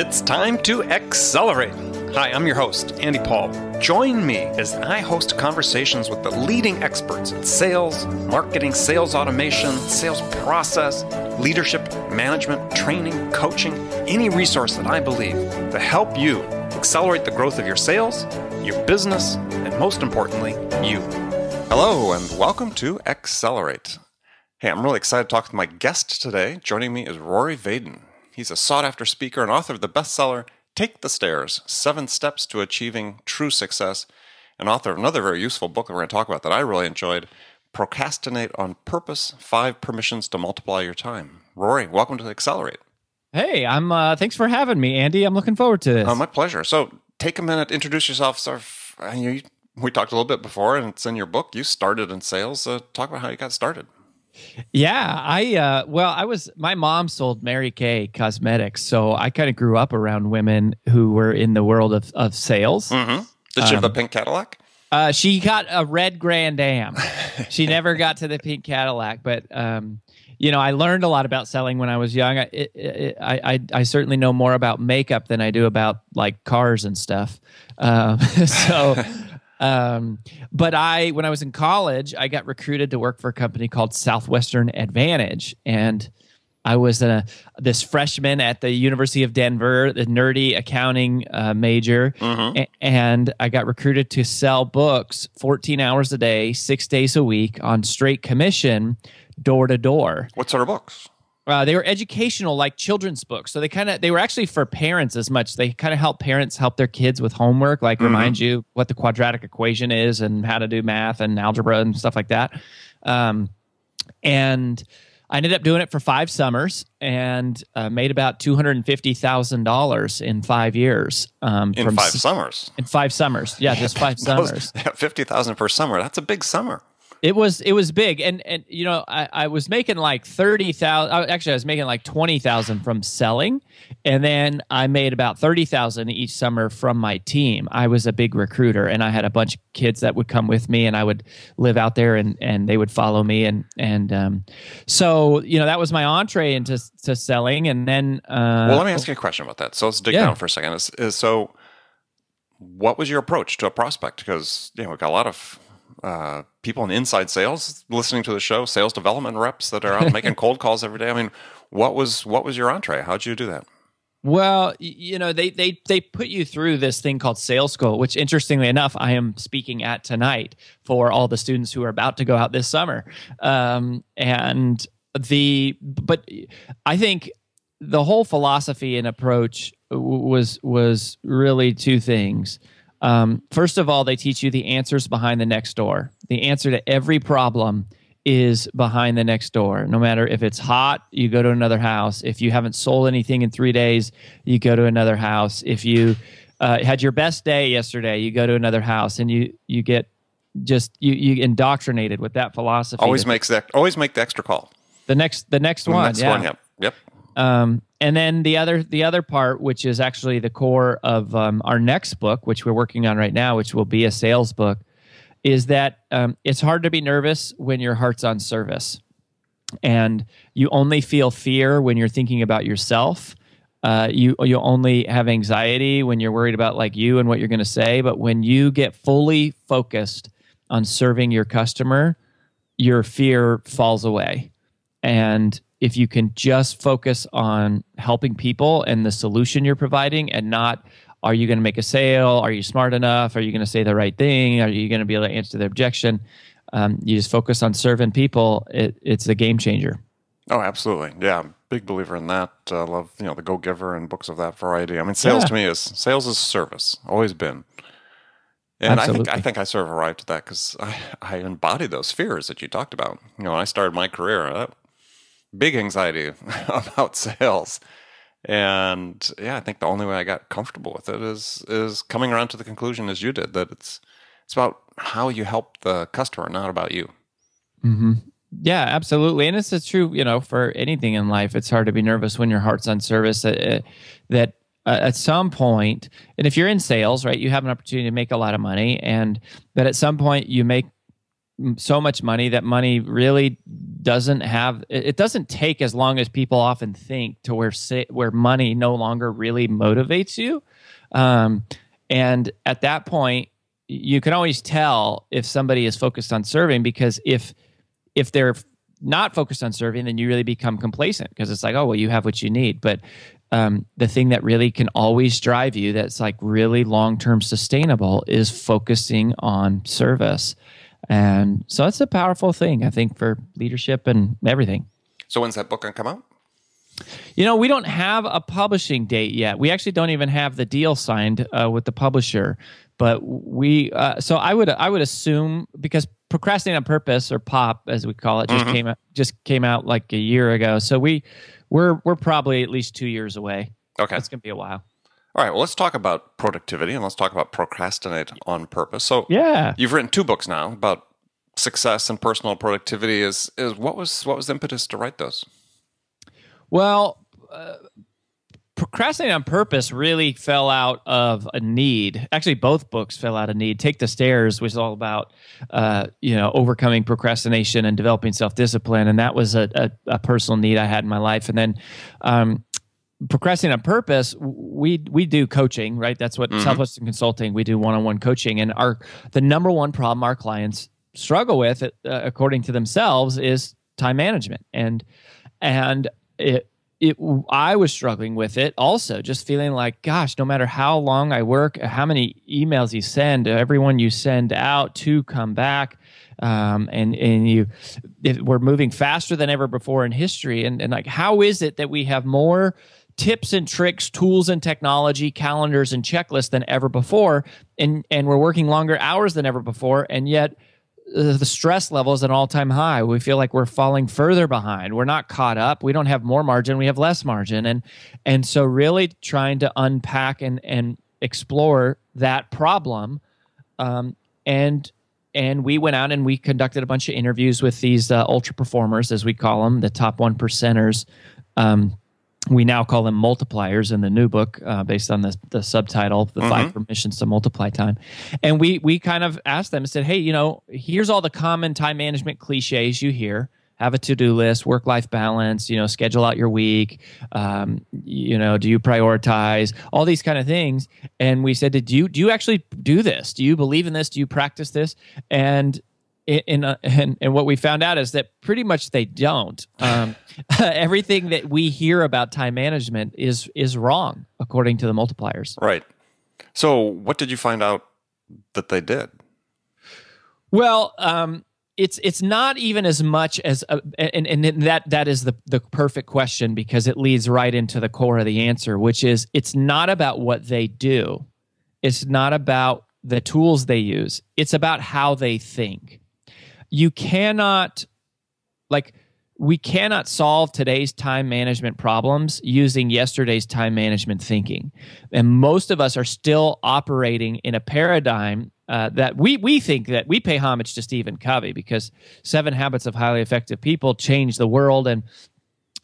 It's time to accelerate. Hi, I'm your host, Andy Paul. Join me as I host conversations with the leading experts in sales, marketing, sales automation, sales process, leadership, management, training, coaching, any resource that I believe to help you accelerate the growth of your sales, your business, and most importantly, you. Hello, and welcome to Accelerate. Hey, I'm really excited to talk to my guest today. Joining me is Rory Vaden. He's a sought after speaker and author of the bestseller Take the Stairs Seven Steps to Achieving True Success, and author of another very useful book we're going to talk about that I really enjoyed Procrastinate on Purpose Five Permissions to Multiply Your Time. Rory, welcome to Accelerate. Hey, I'm. Uh, thanks for having me, Andy. I'm looking forward to this. Oh, my pleasure. So, take a minute, introduce yourself. Sir, you, we talked a little bit before, and it's in your book. You started in sales. Uh, talk about how you got started. Yeah, I uh, well, I was my mom sold Mary Kay cosmetics, so I kind of grew up around women who were in the world of of sales. Mm-hmm. Did she um, have a um, pink Cadillac? Uh, she got a red Grand Am. she never got to the pink Cadillac, but um, you know, I learned a lot about selling when I was young. I, it, it, I, I, I, certainly know more about makeup than I do about like cars and stuff. Uh, so um, but I, when I was in college, I got recruited to work for a company called Southwestern Advantage, and I was a this freshman at the University of Denver, the nerdy accounting uh, major, mm-hmm. a- and I got recruited to sell books 14 hours a day, six days a week on straight commission, door to door. What sort of books? Uh, they were educational, like children's books. So they kind of they were actually for parents as much. They kind of help parents help their kids with homework, like mm-hmm. remind you what the quadratic equation is and how to do math and algebra and stuff like that. Um, and I ended up doing it for five summers and uh, made about two hundred and fifty thousand dollars in five years. Um, in five s- summers. In five summers, yeah, just five summers. Fifty thousand per summer. That's a big summer. It was it was big, and and you know I, I was making like thirty thousand. Actually, I was making like twenty thousand from selling, and then I made about thirty thousand each summer from my team. I was a big recruiter, and I had a bunch of kids that would come with me, and I would live out there, and and they would follow me, and and um, so you know that was my entree into to selling, and then uh, well, let me ask you a question about that. So let's dig yeah. down for a second. Is, is so what was your approach to a prospect? Because you know, we got a lot of uh, people in inside sales listening to the show, sales development reps that are out making cold calls every day. I mean, what was what was your entree? how did you do that? Well, you know, they they they put you through this thing called sales school, which interestingly enough, I am speaking at tonight for all the students who are about to go out this summer. Um, and the but I think the whole philosophy and approach was was really two things. Um, first of all, they teach you the answers behind the next door. The answer to every problem is behind the next door. No matter if it's hot, you go to another house. If you haven't sold anything in three days, you go to another house. If you uh, had your best day yesterday, you go to another house, and you you get just you you indoctrinated with that philosophy. Always makes that always make the extra call. The next the next the one, next yeah. One, yep. Yep. Um, and then the other the other part, which is actually the core of um, our next book, which we're working on right now, which will be a sales book, is that um, it's hard to be nervous when your heart's on service, and you only feel fear when you're thinking about yourself. Uh, you you only have anxiety when you're worried about like you and what you're going to say. But when you get fully focused on serving your customer, your fear falls away, and if you can just focus on helping people and the solution you're providing and not are you going to make a sale are you smart enough are you going to say the right thing are you going to be able to answer the objection um, you just focus on serving people it, it's a game changer oh absolutely yeah big believer in that i uh, love you know the go giver and books of that variety i mean sales yeah. to me is sales is service always been and I think I think I sort of arrived at that because I, I embody those fears that you talked about. You know, when I started my career, that uh, big anxiety about sales. And yeah, I think the only way I got comfortable with it is is coming around to the conclusion as you did that it's it's about how you help the customer, not about you. Mm-hmm. Yeah, absolutely. And it's true, you know, for anything in life, it's hard to be nervous when your heart's on service. Uh, uh, that uh, at some point, and if you're in sales, right, you have an opportunity to make a lot of money, and but at some point you make so much money that money really doesn't have it doesn't take as long as people often think to where where money no longer really motivates you um, and at that point you can always tell if somebody is focused on serving because if if they're not focused on serving then you really become complacent because it's like oh well you have what you need but um, the thing that really can always drive you that's like really long term sustainable is focusing on service and so it's a powerful thing, I think, for leadership and everything. So when's that book gonna come out? You know, we don't have a publishing date yet. We actually don't even have the deal signed uh, with the publisher. But we, uh, so I would, I would assume because procrastinate on purpose or pop as we call it just mm-hmm. came out, just came out like a year ago. So we, we're we're probably at least two years away. Okay, it's gonna be a while. All right, well, let's talk about productivity and let's talk about procrastinate on purpose. So, yeah, you've written two books now about success and personal productivity. Is is what was what was the impetus to write those? Well, uh, procrastinate on purpose really fell out of a need. Actually, both books fell out of need. Take the stairs, was all about uh, you know overcoming procrastination and developing self discipline, and that was a, a, a, personal need I had in my life. And then um, procrastinating on purpose we we do coaching right that's what mm-hmm. southwestern consulting we do one-on-one coaching and our the number one problem our clients struggle with uh, according to themselves is time management and and it it I was struggling with it also, just feeling like, gosh, no matter how long I work, how many emails you send, everyone you send out to come back, um, and and you, we're moving faster than ever before in history, and and like, how is it that we have more tips and tricks, tools and technology, calendars and checklists than ever before. And, and we're working longer hours than ever before. And yet, uh, the stress level is at an all-time high. We feel like we're falling further behind. We're not caught up. We don't have more margin. We have less margin, and and so really trying to unpack and and explore that problem, um, and and we went out and we conducted a bunch of interviews with these uh, ultra performers, as we call them, the top one percenters, um, we now call them multipliers in the new book uh, based on the, the subtitle the mm-hmm. five permissions to multiply time and we we kind of asked them and said hey you know here's all the common time management cliches you hear have a to-do list work life balance you know schedule out your week um, you know do you prioritize all these kind of things and we said do you do you actually do this do you believe in this do you practice this and in, uh, and, and what we found out is that pretty much they don't. Um, everything that we hear about time management is is wrong according to the multipliers. Right. So, what did you find out that they did? Well, um, it's it's not even as much as a, uh, and and that that is the the perfect question because it leads right into the core of the answer, which is it's not about what they do, it's not about the tools they use, it's about how they think you cannot like we cannot solve today's time management problems using yesterday's time management thinking. And most of us are still operating in a paradigm uh, that we, we think that we pay homage to Stephen Covey because Seven Habits of Highly Effective People changed the world. And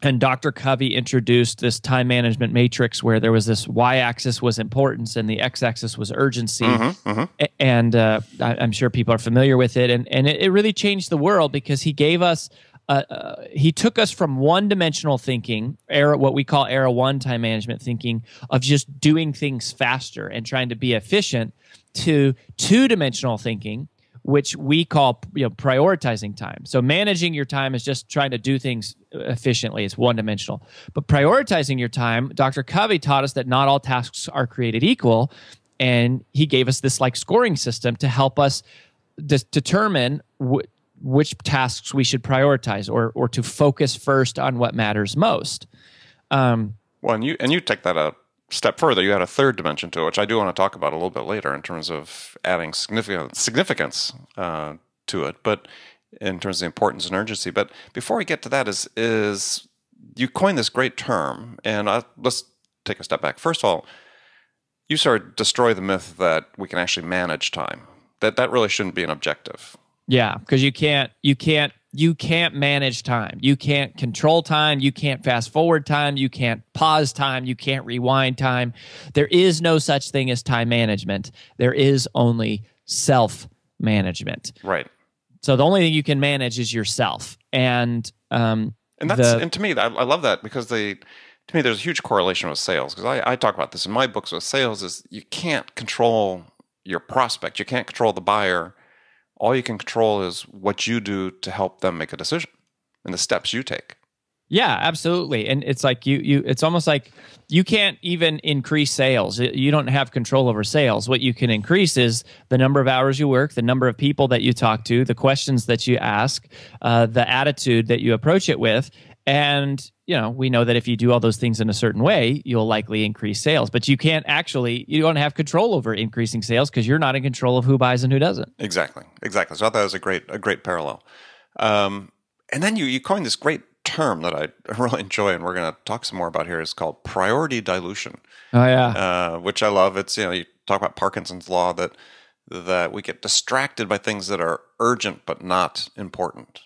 and Dr. Covey introduced this time management matrix where there was this y axis was importance and the x axis was urgency. Mm-hmm, mm-hmm. And uh, I, am sure people are familiar with it. And, and it, it really changed the world because he gave us, uh, uh, he took us from one dimensional thinking, era, what we call era one time management thinking, of just doing things faster and trying to be efficient, to two dimensional thinking which we call you know, prioritizing time. So managing your time is just trying to do things efficiently. It's one dimensional. But prioritizing your time, Dr. Covey taught us that not all tasks are created equal. And he gave us this like scoring system to help us determine wh- which tasks we should prioritize or, or to focus first on what matters most. Um, well, and you, and you take that out step further, you had a third dimension to it, which I do want to talk about a little bit later in terms of adding significant significance uh, to it, but in terms of importance and urgency. But before we get to that, is is you coined this great term, and I, let's take a step back. First of all, you sort of destroy the myth that we can actually manage time. That that really shouldn't be an objective. Yeah, because you can't you can't you can't manage time. You can't control time. You can't fast forward time. You can't pause time. You can't rewind time. There is no such thing as time management. There is only self management. Right. So the only thing you can manage is yourself. And um, and that's the, and to me, I, I love that because they to me there's a huge correlation with sales because I, I talk about this in my books with sales is you can't control your prospect. You can't control the buyer all you can control is what you do to help them make a decision and the steps you take yeah absolutely and it's like you you it's almost like you can't even increase sales you don't have control over sales what you can increase is the number of hours you work the number of people that you talk to the questions that you ask uh, the attitude that you approach it with and you know, we know that if you do all those things in a certain way, you'll likely increase sales. But you can't actually, you don't have control over increasing sales because you're not in control of who buys and who doesn't. Exactly, exactly. So I that was a great, a great parallel. Um, and then you you coined this great term that I really enjoy, and we're going to talk some more about here. Is called priority dilution. Oh yeah, uh, which I love. It's you know you talk about Parkinson's law that that we get distracted by things that are urgent but not important.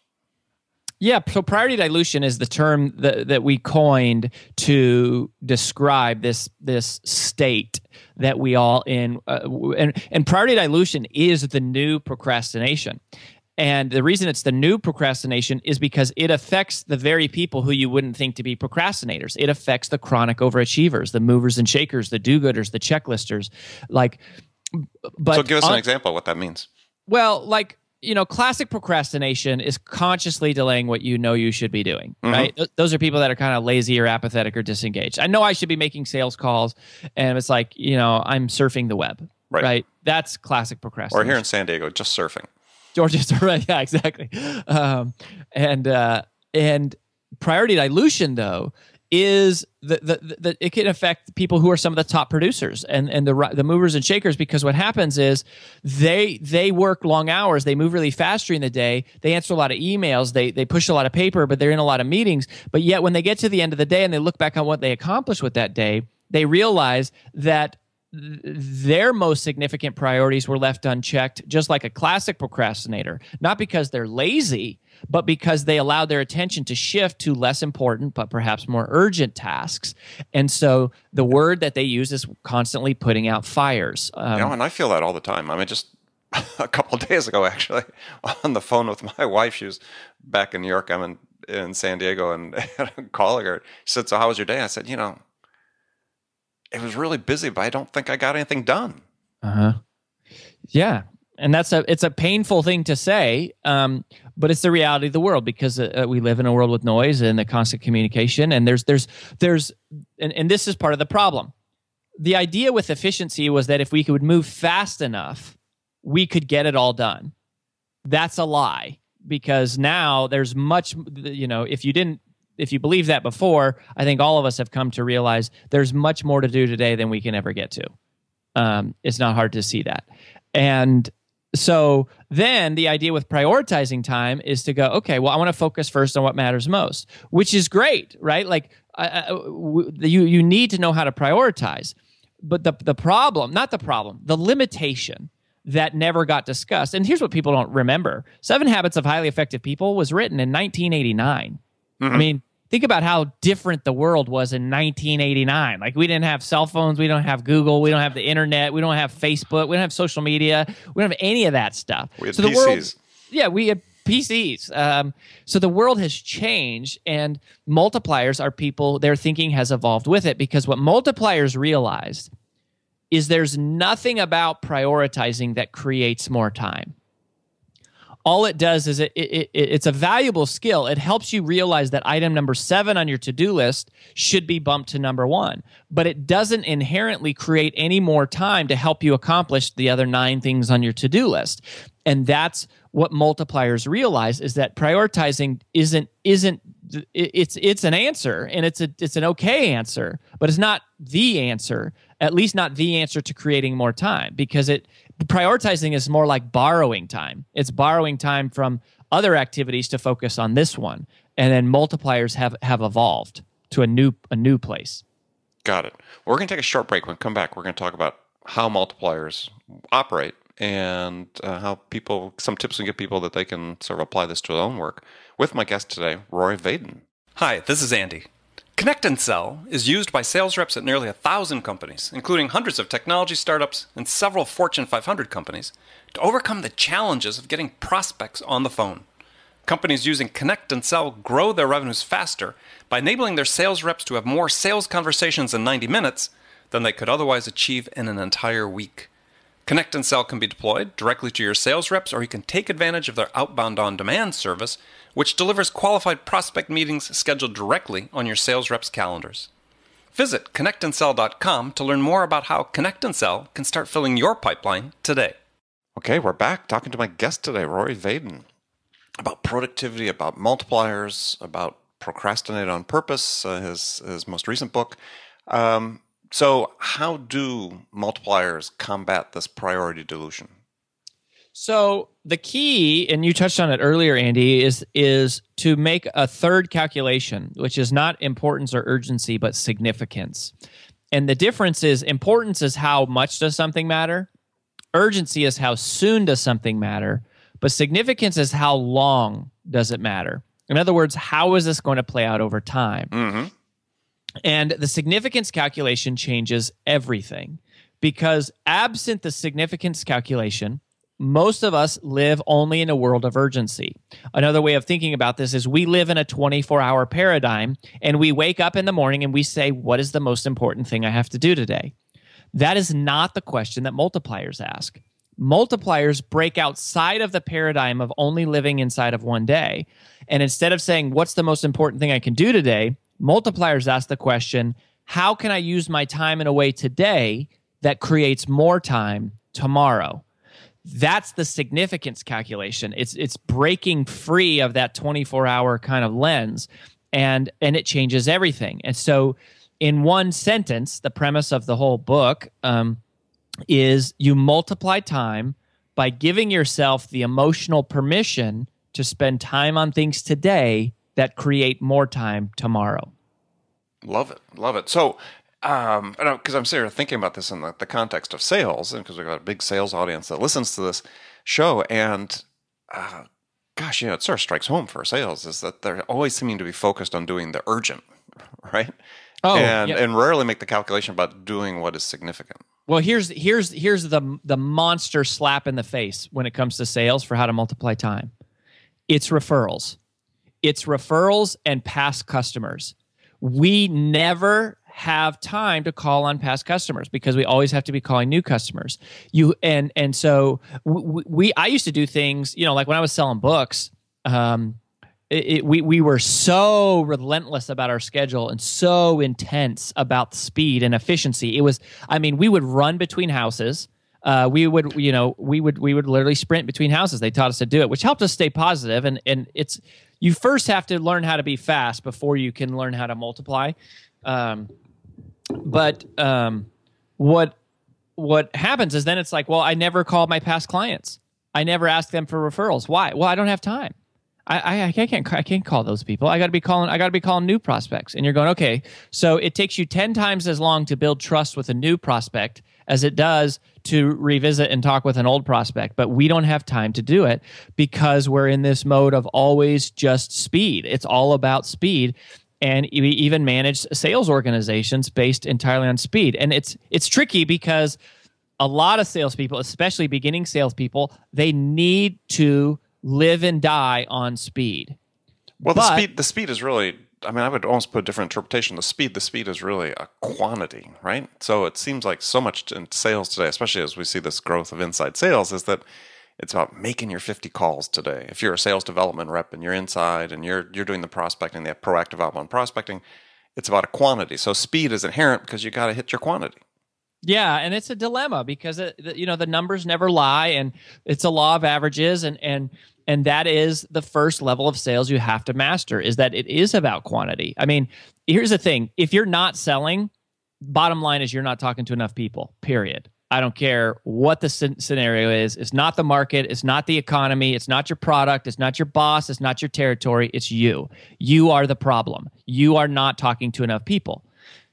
Yeah, so priority dilution is the term that, that we coined to describe this this state that we all in uh, and and priority dilution is the new procrastination. And the reason it's the new procrastination is because it affects the very people who you wouldn't think to be procrastinators. It affects the chronic overachievers, the movers and shakers, the do-gooders, the checklisters. Like, but so give us an example of what that means. Well, like you know, classic procrastination is consciously delaying what you know you should be doing, mm-hmm. right? Th- those are people that are kind of lazy or apathetic or disengaged. I know I should be making sales calls, and it's like, you know, I'm surfing the web, right? right? That's classic procrastination. Or here in San Diego, just surfing. Georgia's right. Yeah, exactly. Um, and uh, and priority dilution, though, is that the, the, it can affect people who are some of the top producers and, and the, the movers and shakers because what happens is they they work long hours they move really fast during the day they answer a lot of emails they, they push a lot of paper but they're in a lot of meetings but yet when they get to the end of the day and they look back on what they accomplished with that day they realize that their most significant priorities were left unchecked, just like a classic procrastinator, not because they're lazy, but because they allowed their attention to shift to less important, but perhaps more urgent tasks. And so the word that they use is constantly putting out fires. Um, you know, and I feel that all the time. I mean, just a couple days ago, actually, on the phone with my wife, she was back in New York. I'm in, in San Diego and, and calling her. She said, So, how was your day? I said, You know, it was really busy, but I don't think I got anything done. Uh huh. Yeah, and that's a it's a painful thing to say, um, but it's the reality of the world because uh, uh, we live in a world with noise and the constant communication, and there's there's there's and, and this is part of the problem. The idea with efficiency was that if we could move fast enough, we could get it all done. That's a lie because now there's much you know if you didn't if you believe that before, I think all of us have come to realize there's much more to do today than we can ever get to. Um, it's not hard to see that. And so then the idea with prioritizing time is to go, okay, well, I want to focus first on what matters most, which is great, right? Like you, you need to know how to prioritize. But the, the problem, not the problem, the limitation that never got discussed. And here's what people don't remember Seven Habits of Highly Effective People was written in 1989. Mm-hmm. I mean, think about how different the world was in 1989. Like we didn't have cell phones, we don't have Google, we don't have the internet, we don't have Facebook, we don't have social media, we don't have any of that stuff. We had so PCs. the world, yeah, we had PCs. Um, so the world has changed, and multipliers are people. Their thinking has evolved with it because what multipliers realized is there's nothing about prioritizing that creates more time all it does is it, it, it, it's a valuable skill. It helps you realize that item number seven on your to do list should be bumped to number one, but it doesn't inherently create any more time to help you accomplish the other nine things on your to do list. And that's what multipliers realize is that prioritizing isn't isn't it's it's an answer and it's a it's an okay answer, but it's not the answer. At least not the answer to creating more time because it prioritizing is more like borrowing time. It's borrowing time from other activities to focus on this one, and then multipliers have have evolved to a new a new place. Got it. We're going to take a short break. When we come back, we're going to talk about how multipliers operate and uh, how people some tips we give people that they can sort of apply this to their own work with my guest today, Roy Vaden. Hi, this is Andy. Connect and Sell is used by sales reps at nearly a thousand companies, including hundreds of technology startups and several Fortune 500 companies, to overcome the challenges of getting prospects on the phone. Companies using Connect and Sell grow their revenues faster by enabling their sales reps to have more sales conversations in 90 minutes than they could otherwise achieve in an entire week. Connect and Sell can be deployed directly to your sales reps, or you can take advantage of their outbound on demand service, which delivers qualified prospect meetings scheduled directly on your sales reps' calendars. Visit connectandsell.com to learn more about how Connect and Sell can start filling your pipeline today. Okay, we're back talking to my guest today, Rory Vaden, about productivity, about multipliers, about procrastinate on purpose, uh, his, his most recent book. Um, so, how do multipliers combat this priority dilution? So, the key, and you touched on it earlier, Andy, is is to make a third calculation, which is not importance or urgency, but significance. And the difference is importance is how much does something matter, urgency is how soon does something matter, but significance is how long does it matter. In other words, how is this going to play out over time? Mm-hmm. And the significance calculation changes everything because, absent the significance calculation, most of us live only in a world of urgency. Another way of thinking about this is we live in a 24 hour paradigm and we wake up in the morning and we say, What is the most important thing I have to do today? That is not the question that multipliers ask. Multipliers break outside of the paradigm of only living inside of one day. And instead of saying, What's the most important thing I can do today? Multipliers ask the question how can I use my time in a way today that creates more time tomorrow? That's the significance calculation. It's it's breaking free of that 24-hour kind of lens and and it changes everything. And so in one sentence, the premise of the whole book um, is you multiply time by giving yourself the emotional permission to spend time on things today that create more time tomorrow. Love it. Love it. So, um, because I'm sitting here thinking about this in the, the context of sales, and because we've got a big sales audience that listens to this show, and uh, gosh, you know, it sort of strikes home for sales is that they're always seeming to be focused on doing the urgent, right? Oh, and yeah. and rarely make the calculation about doing what is significant. Well, here's here's here's the the monster slap in the face when it comes to sales for how to multiply time. It's referrals it's referrals and past customers. We never have time to call on past customers because we always have to be calling new customers. You and and so we, we I used to do things, you know, like when I was selling books, um, it, it, we we were so relentless about our schedule and so intense about speed and efficiency. It was, I mean, we would run between houses uh, we would you know we would we would literally sprint between houses they taught us to do it which helped us stay positive and and it's you first have to learn how to be fast before you can learn how to multiply um, but um, what what happens is then it's like well i never called my past clients i never asked them for referrals why well i don't have time I, I, I can't I can't call those people. I got to be calling I got to be calling new prospects. And you're going okay. So it takes you ten times as long to build trust with a new prospect as it does to revisit and talk with an old prospect. But we don't have time to do it because we're in this mode of always just speed. It's all about speed. And we even manage sales organizations based entirely on speed. And it's it's tricky because a lot of salespeople, especially beginning salespeople, they need to live and die on speed. Well, but, the speed the speed is really I mean, I would almost put a different interpretation. The speed, the speed is really a quantity, right? So it seems like so much in sales today, especially as we see this growth of inside sales, is that it's about making your 50 calls today. If you're a sales development rep and you're inside and you're you're doing the prospecting, the proactive outbound prospecting, it's about a quantity. So speed is inherent because you got to hit your quantity. Yeah, and it's a dilemma because it, you know the numbers never lie, and it's a law of averages, and and and that is the first level of sales you have to master is that it is about quantity i mean here's the thing if you're not selling bottom line is you're not talking to enough people period i don't care what the scenario is it's not the market it's not the economy it's not your product it's not your boss it's not your territory it's you you are the problem you are not talking to enough people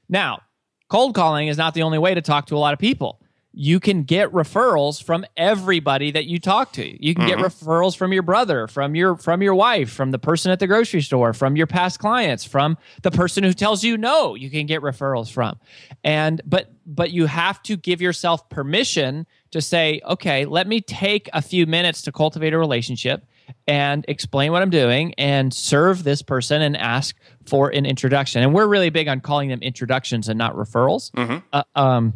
now cold calling is not the only way to talk to a lot of people you can get referrals from everybody that you talk to. You can mm-hmm. get referrals from your brother, from your from your wife, from the person at the grocery store, from your past clients, from the person who tells you no. You can get referrals from. And but but you have to give yourself permission to say, "Okay, let me take a few minutes to cultivate a relationship." and explain what I'm doing and serve this person and ask for an introduction. And we're really big on calling them introductions and not referrals. Mm-hmm. Uh, um,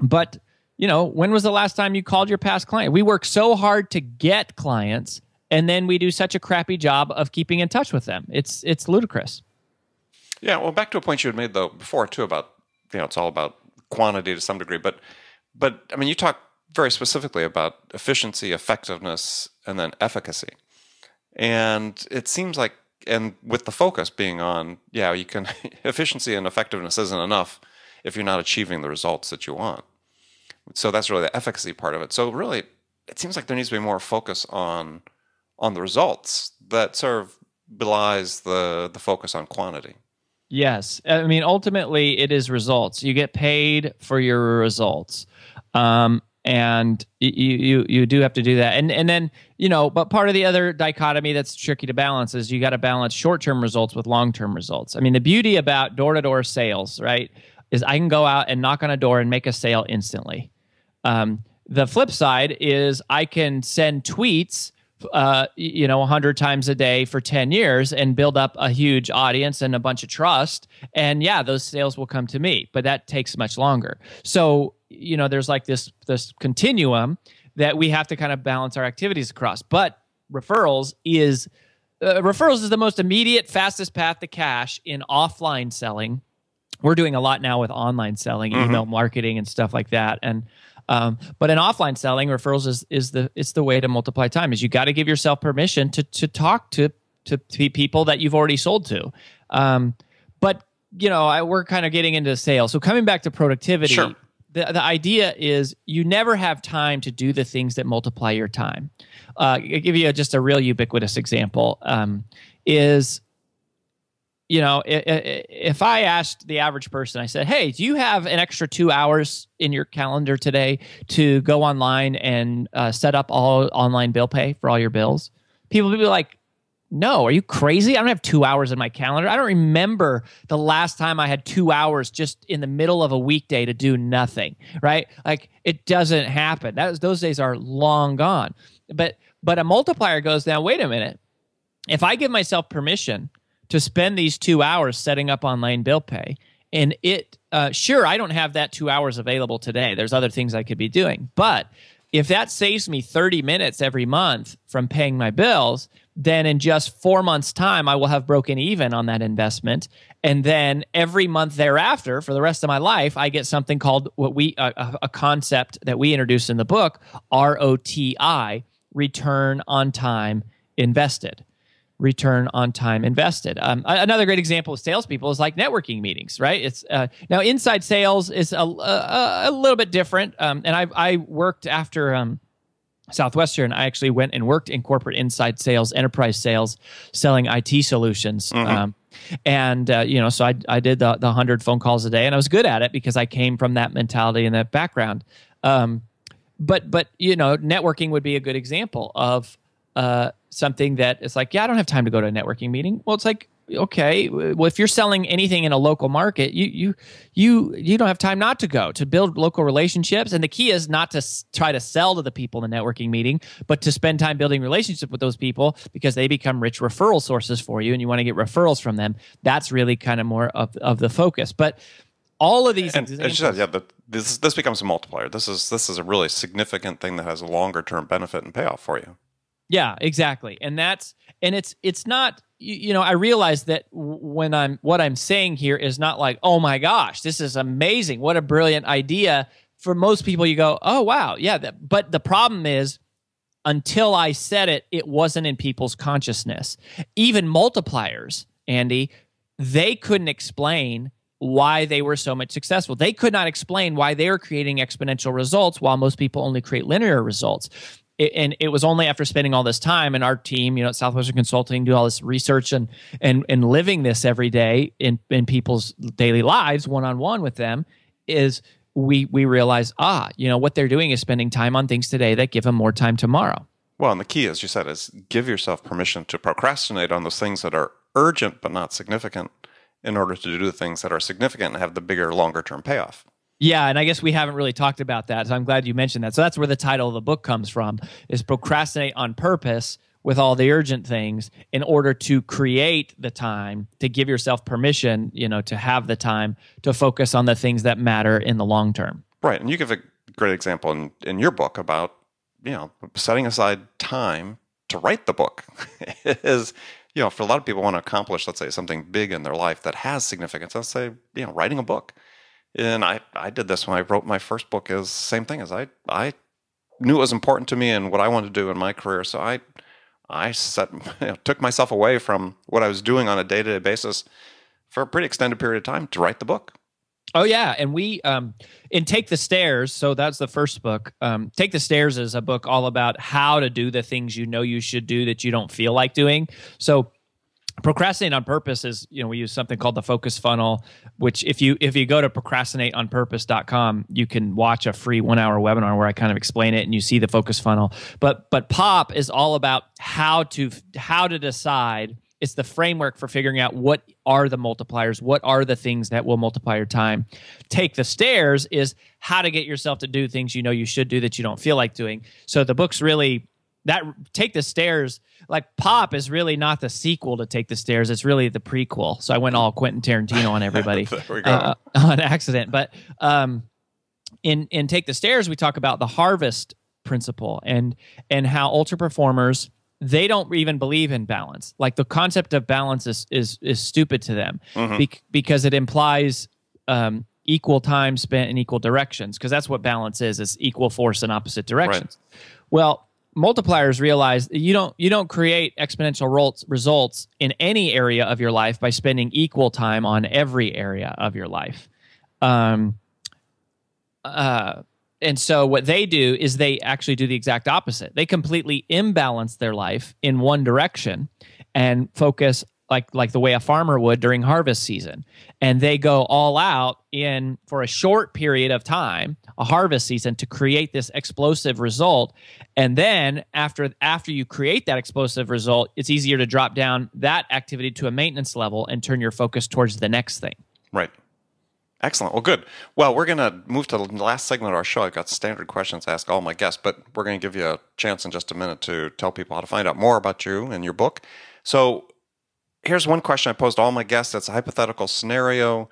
but you know, when was the last time you called your past client? We work so hard to get clients and then we do such a crappy job of keeping in touch with them. It's it's ludicrous. Yeah, well back to a point you had made though before too about you know, it's all about quantity to some degree, but but I mean you talk very specifically about efficiency, effectiveness, and then efficacy. And it seems like and with the focus being on, yeah, you can efficiency and effectiveness isn't enough if you're not achieving the results that you want. So that's really the efficacy part of it. So really, it seems like there needs to be more focus on on the results that sort of belies the the focus on quantity. Yes, I mean ultimately it is results. You get paid for your results, um, and you you you do have to do that. And and then you know, but part of the other dichotomy that's tricky to balance is you got to balance short term results with long term results. I mean, the beauty about door to door sales, right, is I can go out and knock on a door and make a sale instantly. Um, the flip side is I can send tweets, uh, you know, 100 times a day for 10 years and build up a huge audience and a bunch of trust. And yeah, those sales will come to me, but that takes much longer. So, you know, there's like this this continuum that we have to kind of balance our activities across. But referrals is uh, referrals is the most immediate, fastest path to cash in offline selling. We're doing a lot now with online selling, mm-hmm. email marketing, and stuff like that. And um, but in offline selling, referrals is is the it's the way to multiply time. Is you got to give yourself permission to to talk to to, people that you've already sold to. Um, but you know, I, we're kind of getting into sales. So coming back to productivity, sure. the the idea is you never have time to do the things that multiply your time. Uh, I'll give you just a real ubiquitous example. Um, is you know, if I asked the average person, I said, "Hey, do you have an extra two hours in your calendar today to go online and uh, set up all online bill pay for all your bills?" People would be like, "No, are you crazy? I don't have two hours in my calendar. I don't remember the last time I had two hours just in the middle of a weekday to do nothing." Right? Like it doesn't happen. That was, those days are long gone. But but a multiplier goes down. Wait a minute. If I give myself permission to spend these two hours setting up online bill pay. And it, uh, sure, I don't have that two hours available today. There's other things I could be doing. But if that saves me 30 minutes every month from paying my bills, then in just four months' time, I will have broken even on that investment. And then every month thereafter, for the rest of my life, I get something called what we, uh, a concept that we introduce in the book, ROTI, return on time invested return on time invested. Um, another great example of salespeople is like networking meetings, right? It's uh, now inside sales is a, a, a little bit different. Um, and I I worked after um, Southwestern. I actually went and worked in corporate inside sales, enterprise sales, selling IT solutions. Mm-hmm. Um, and uh, you know, so I I did the the hundred phone calls a day, and I was good at it because I came from that mentality and that background. Um, but but you know, networking would be a good example of uh, something that is like, yeah, I don't have time to go to a networking meeting. Well, it's like, okay, well, if you're selling anything in a local market, you you you you don't have time not to go to build local relationships. And the key is not to s- try to sell to the people in the networking meeting, but to spend time building relationship with those people because they become rich referral sources for you, and you want to get referrals from them. That's really kind of more of of the focus, but. All of these, and, examples, and yeah, but this this becomes a multiplier. This is this is a really significant thing that has a longer term benefit and payoff for you. Yeah, exactly. And that's and it's it's not you, know I realize that when I'm what I'm saying here is not like oh my gosh this is amazing what a brilliant idea. For most people, you go oh wow yeah. That, but the problem is until I said it, it wasn't in people's consciousness. Even multipliers, Andy, they couldn't explain why they were so much successful. They could not explain why they were creating exponential results while most people only create linear results it, and it was only after spending all this time and our team, you know, at Southwestern Consulting, do all this research and and and living this every day in in people's daily lives, one on one with them, is we we realize ah, you know, what they're doing is spending time on things today that give them more time tomorrow. Well, and the key, as you said, is give yourself permission to procrastinate on those things that are urgent but not significant, in order to do the things that are significant and have the bigger, longer term payoff. Yeah, and I guess we haven't really talked about that. So I'm glad you mentioned that. So that's where the title of the book comes from is procrastinate on purpose with all the urgent things in order to create the time to give yourself permission, you know, to have the time to focus on the things that matter in the long term. Right. And you give a great example in, in your book about, you know, setting aside time to write the book is you know, for a lot of people want to accomplish, let's say, something big in their life that has significance, let's say, you know, writing a book and I, I did this when I wrote my first book is same thing as I I knew it was important to me and what I wanted to do in my career. So I I set you know, took myself away from what I was doing on a day to day basis for a pretty extended period of time to write the book. Oh yeah, and we um, in Take the Stairs. So that's the first book. Um, Take the Stairs is a book all about how to do the things you know you should do that you don't feel like doing. So procrastinate on purpose is you know we use something called the focus funnel which if you if you go to procrastinateonpurpose.com you can watch a free 1 hour webinar where I kind of explain it and you see the focus funnel but but pop is all about how to how to decide it's the framework for figuring out what are the multipliers what are the things that will multiply your time take the stairs is how to get yourself to do things you know you should do that you don't feel like doing so the book's really that Take the Stairs, like Pop is really not the sequel to Take the Stairs. It's really the prequel. So I went all Quentin Tarantino on everybody uh, on accident. But um, in in Take the Stairs, we talk about the harvest principle and and how ultra performers they don't even believe in balance. Like the concept of balance is is is stupid to them mm-hmm. be- because it implies um, equal time spent in equal directions because that's what balance is is equal force in opposite directions. Right. Well, multipliers realize you don't you don't create exponential results in any area of your life by spending equal time on every area of your life um, uh, and so what they do is they actually do the exact opposite they completely imbalance their life in one direction and focus like like the way a farmer would during harvest season and they go all out in for a short period of time a harvest season to create this explosive result and then after after you create that explosive result it's easier to drop down that activity to a maintenance level and turn your focus towards the next thing right Excellent. Well, good. Well, we're going to move to the last segment of our show. I've got standard questions to ask all my guests, but we're going to give you a chance in just a minute to tell people how to find out more about you and your book. So, here's one question I posed to all my guests. That's a hypothetical scenario.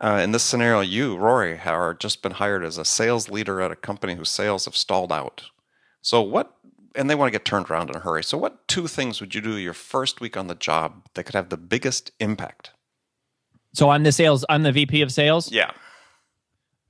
Uh, in this scenario, you, Rory, have just been hired as a sales leader at a company whose sales have stalled out. So what? And they want to get turned around in a hurry. So what two things would you do your first week on the job that could have the biggest impact? So I'm the sales. I'm the VP of sales. Yeah.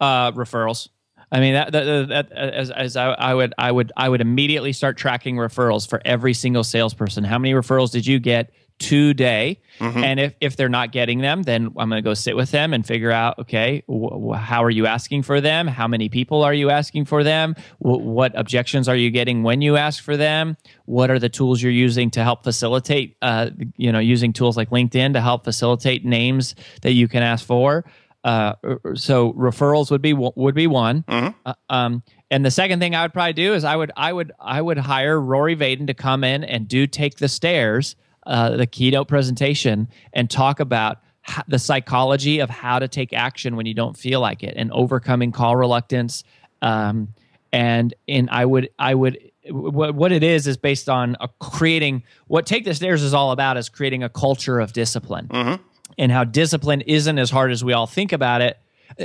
Uh, referrals. I mean that, that, that as, as I, I, would I would I would immediately start tracking referrals for every single salesperson. How many referrals did you get? today. Mm-hmm. And if, if they're not getting them, then I'm going to go sit with them and figure out okay, wh- how are you asking for them? How many people are you asking for them? what objections are you getting when you ask for them? What are the tools you're using to help facilitate? Uh, you know, using tools like LinkedIn to help facilitate names that you can ask for. Uh, er, so referrals would be would be one. Mm-hmm. Uh, um, and the second thing I would probably do is I would I would I would hire Rory Vaden to come in and do take the stairs uh, the keynote presentation and talk about how, the psychology of how to take action when you don't feel like it and overcoming call reluctance. Um, and and I would I would what what it is is based on creating what Take the Stairs is all about is creating a culture of discipline mm-hmm. and how discipline isn't as hard as we all think about it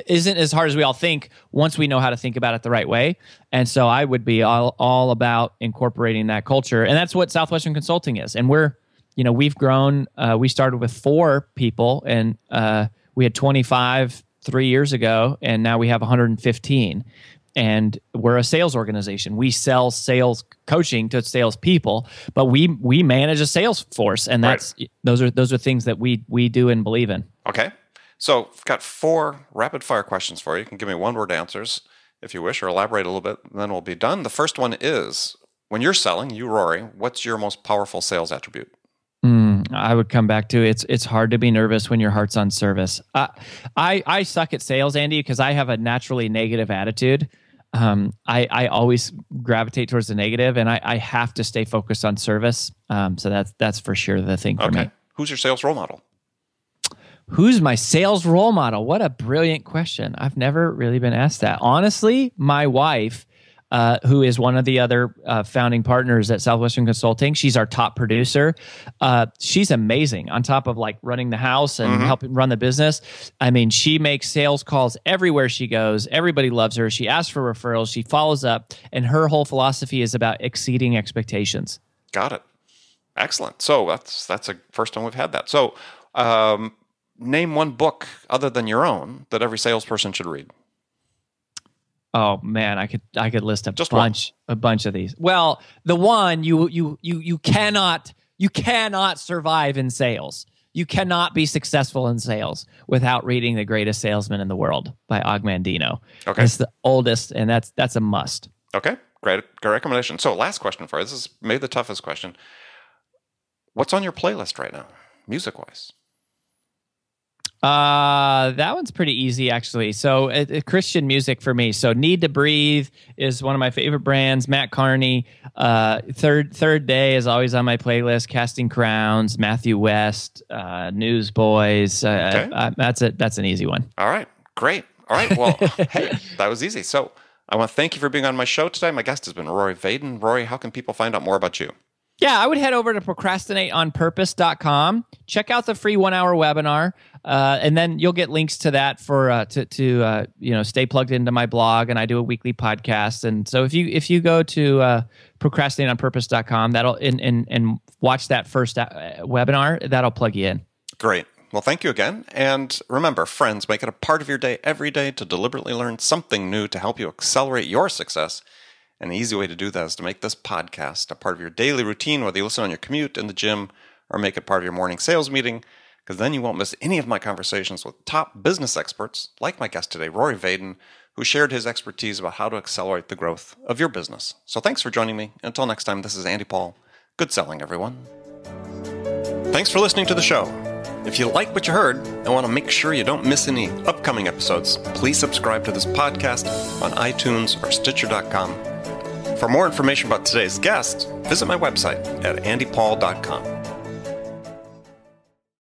isn't as hard as we all think once we know how to think about it the right way. And so I would be all, all about incorporating that culture. And that's what Southwestern Consulting is. And we're you know, we've grown. Uh, we started with four people, and uh, we had 25 three years ago, and now we have 115. And we're a sales organization. We sell sales coaching to sales people, but we we manage a sales force, and that's right. those are those are things that we we do and believe in. Okay, so I've got four rapid fire questions for you. You can give me one word answers if you wish, or elaborate a little bit, and then we'll be done. The first one is when you're selling, you Rory, what's your most powerful sales attribute? Mm, I would come back to it's it's hard to be nervous when your heart's on service. I, I I suck at sales, Andy, because I have a naturally negative attitude. Um, I I always gravitate towards the negative, and I I have to stay focused on service. Um, so that's that's for sure the thing for okay. me. Who's your sales role model? Who's my sales role model? What a brilliant question. I've never really been asked that. Honestly, my wife uh, who is one of the other uh, founding partners at Southwestern Consulting. She's our top producer. Uh, she's amazing. On top of like running the house and mm-hmm. helping run the business, I mean, she makes sales calls everywhere she goes. Everybody loves her. She asks for referrals. She follows up, and her whole philosophy is about exceeding expectations. Got it. Excellent. So that's that's a first time we've had that. So. Um, name one book other than your own that every salesperson should read. Oh man, I could I could list a Just bunch one. a bunch of these. Well, the one you you you you cannot you cannot survive in sales. You cannot be successful in sales without reading The Greatest Salesman in the World by Og Mandino. Okay. It's the oldest and that's that's a must. Okay. Great great recommendation. So, last question for you. This is maybe the toughest question. What's on your playlist right now, music-wise? Uh, that one's pretty easy actually. So it, it, Christian music for me. So Need to Breathe is one of my favorite brands. Matt Carney. Uh, third Third Day is always on my playlist. Casting Crowns, Matthew West, uh, Newsboys. Uh, okay. Uh, that's it. That's an easy one. All right, great. All right. Well, hey, that was easy. So I want to thank you for being on my show today. My guest has been Rory Vaden. Rory, how can people find out more about you? Yeah, I would head over to procrastinateonpurpose.com, check out the free one hour webinar, uh, and then you'll get links to that for uh, to to uh, you know stay plugged into my blog, and I do a weekly podcast. And so if you if you go to uh, procrastinateonpurpose.com, that'll and and and watch that first uh, webinar, that'll plug you in. Great. Well, thank you again. And remember, friends, make it a part of your day every day to deliberately learn something new to help you accelerate your success and the easy way to do that is to make this podcast a part of your daily routine, whether you listen on your commute, in the gym, or make it part of your morning sales meeting, because then you won't miss any of my conversations with top business experts, like my guest today, Rory Vaden, who shared his expertise about how to accelerate the growth of your business. So thanks for joining me. Until next time, this is Andy Paul. Good selling, everyone. Thanks for listening to the show. If you like what you heard and want to make sure you don't miss any upcoming episodes, please subscribe to this podcast on iTunes or Stitcher.com for more information about today's guest, visit my website at andypaul.com.